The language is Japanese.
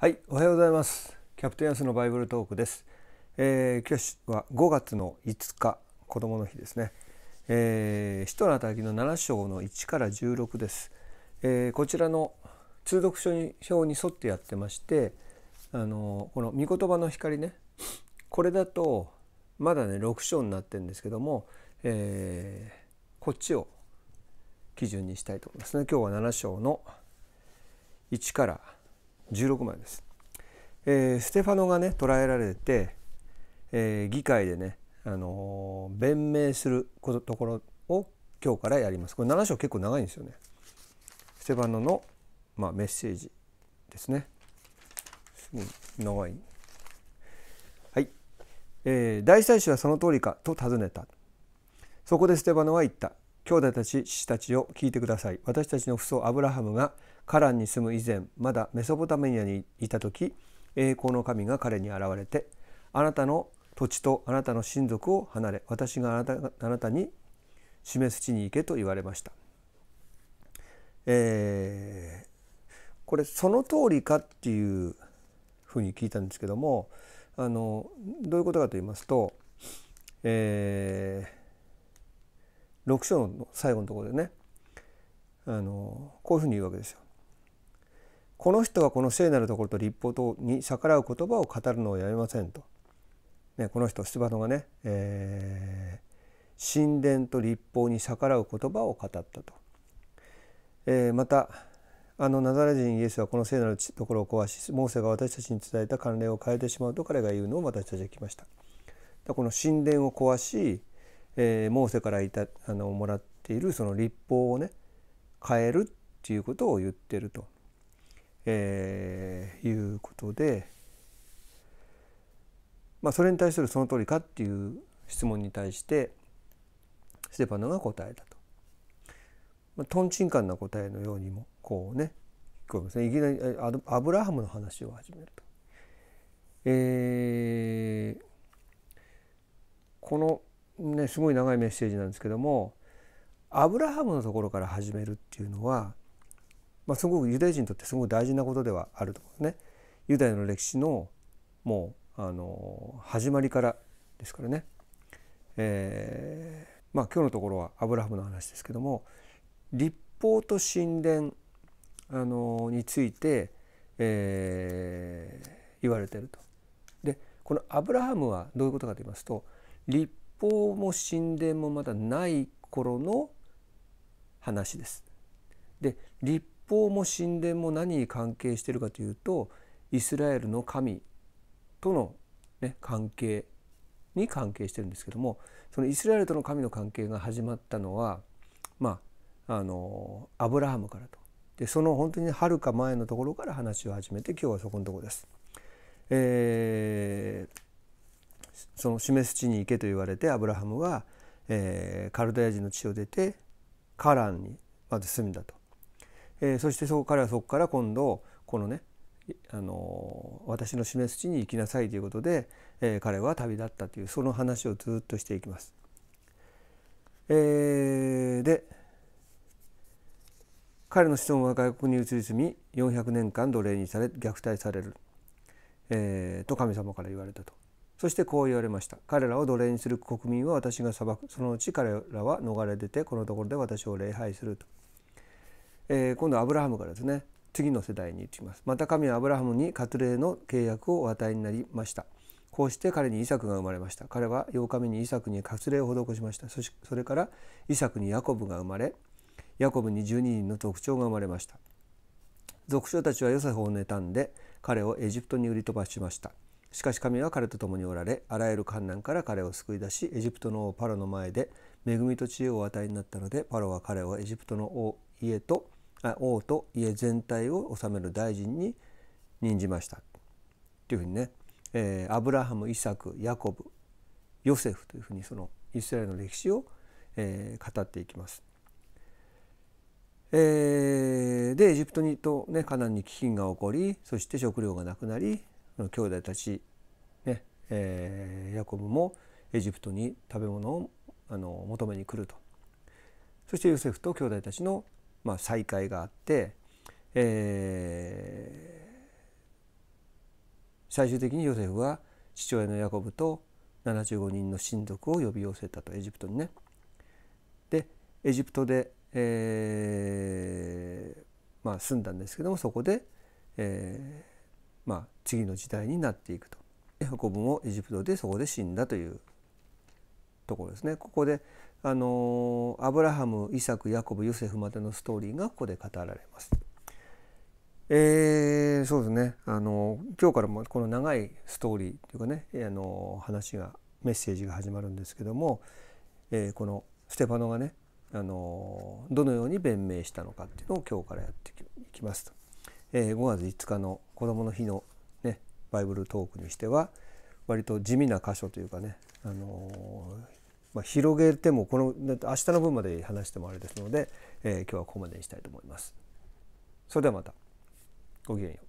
はいおはようございますキャプテンアスのバイブルトークです、えー、今日は5月の5日子供の日ですね、えー、使徒の働きの7章の1から16です、えー、こちらの通読書に表に沿ってやってましてあのこの御言葉の光ねこれだとまだね6章になってるんですけども、えー、こっちを基準にしたいと思いますね今日は7章の1から16 16枚です、えー、ステファノがね捕らえられて、えー、議会でね、あのー、弁明することところを今日からやりますこれ7章結構長いんですよねステファノの、まあ、メッセージですねすごい長いはい、えー、大祭司はその通りかと尋ねたそこでステファノは言った兄弟たち父たちを聞いてください私たちの父祖アブラハムがカランに住む以前まだメソポタメニアにいた時栄光の神が彼に現れてあなたの土地とあなたの親族を離れ私があなたあなたに示す地に行けと言われました。えー、これその通りかっていうふうに聞いたんですけどもあのどういうことかと言いますと、えー、6章の最後のところでねあのこういうふうに言うわけですよ。この人がこの聖なるところと立法とに逆らう言葉を語るのをやめませんと、ね、この人スバパノがね、えー、神殿と立法に逆らう言葉を語ったと、えー、またあのナザラ人イエスはこの聖なるところを壊しモーセが私たちに伝えた慣例を変えてしまうと彼が言うのを私たちは聞きました。この神殿を壊し、えー、モーセからいたあのもらっているその立法をね変えるっていうことを言ってるとえー、いうことで、まあ、それに対するその通りかっていう質問に対してステパノが答えたと。まあ、トンチンカンな答えのようにもこうね聞こえますねいきなりアブラハムの話を始めると。えー、このねすごい長いメッセージなんですけどもアブラハムのところから始めるっていうのはまあ、すごくユダヤ人にとってすごく大事なことではあると思うんですね。ユダヤの歴史のもうあの始まりからですからね、えー、まあ今日のところはアブラハムの話ですけども立法と神殿あのについて、えー、言われていると。でこのアブラハムはどういうことかと言いますと立法も神殿もまだない頃の話です。で立法も神殿も何に関係しているかというとイスラエルの神との、ね、関係に関係してるんですけどもそのイスラエルとの神の関係が始まったのはまああのアブラハムからとでその本当にはるか前のところから話を始めて今日はそこのところです。えー、その示す地に行けと言われてアブラハムは、えー、カルダヤ人の地を出てカランにまず住んだと。えー、そしてそこ彼はそこから今度このねあの私の示す地に行きなさいということで、えー、彼は旅立ったというその話をずっとしていきます。えー、で彼の子孫は外国に移り住み400年間奴隷にされ虐待される、えー、と神様から言われたとそしてこう言われました彼らを奴隷にする国民は私が裁くそのうち彼らは逃れ出てこのところで私を礼拝すると。えー、今度アブラハムからですね次の世代に行きますまた神はアブラハムに割礼の契約をお与えになりましたこうして彼にイサクが生まれました彼は8日目にイサクに割礼を施しましたそしそれからイサクにヤコブが生まれヤコブに12人の特徴が生まれました族長たちはヨセフを妬んで彼をエジプトに売り飛ばしましたしかし神は彼と共におられあらゆる観難から彼を救い出しエジプトの王パロの前で恵みと知恵をお与えになったのでパロは彼をエジプトの王家と王と家全体を治める大臣に任じましたというふうにね、えー、アブラハムイサクヤコブヨセフというふうにそのイスラエルの歴史を、えー、語っていきます。えー、でエジプトにと、ね、カナンに飢饉が起こりそして食料がなくなり兄弟たち、ねえー、ヤコブもエジプトに食べ物をあの求めに来るとそしてヨセフと兄弟たちのまあ、再会があって、えー、最終的にヨセフは父親のヤコブと75人の親族を呼び寄せたとエジプトにね。でエジプトで、えーまあ、住んだんですけどもそこで、えーまあ、次の時代になっていくと。ヤコブもエジプトでそこで死んだというところですねここであのアブラハムイサクヤコブヨセフまでのストーリーがここで語られます。えー、そうですねあの今日からもこの長いストーリーというかねあの話がメッセージが始まるんですけども、えー、このステパノがねあのどのように弁明したのかっていうのを今日からやっていきます。と、えー、5月5日の子どもの日の、ね、バイブルトークにしては割と地味な箇所というかね、あのまあ、広げてもこの明日の分まで話してもあれですので、えー、今日はここまでにしたいと思います。それではまた。ごきげんよう。